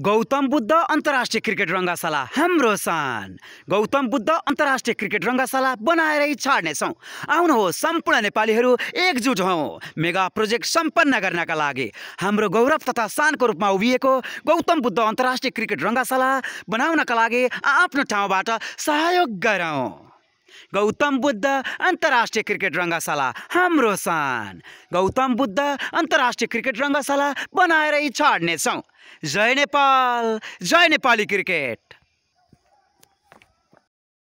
गौतम बुद्ध अन्तर्राष्ट्रिय क्रिकेट रङ्गशाला हाम्रो सान गौतम बुद्ध अन्तर्राष्ट्रिय क्रिकेट रङ्गशाला बनाएरै छाड्नेछौँ आउनुहोस् सम्पूर्ण नेपालीहरू एकजुट हौ मेगा प्रोजेक्ट सम्पन्न गर्नका लागि हाम्रो गौरव तथा शानको रूपमा उभिएको गौतम बुद्ध अन्तर्राष्ट्रिय क्रिकेट रङ्गशाला बनाउनका लागि आफ्नो ठाउँबाट सहयोग गरौँ गौतम बुद्ध अन्तर्राष्ट्रिय क्रिकेट रङ्गशाला हाम्रो सान गौतम बुद्ध अन्तर्राष्ट्रिय क्रिकेट रङ्गशाला बनाएर छाड्नेछौँ जय नेपाल जय नेपाली क्रिकेट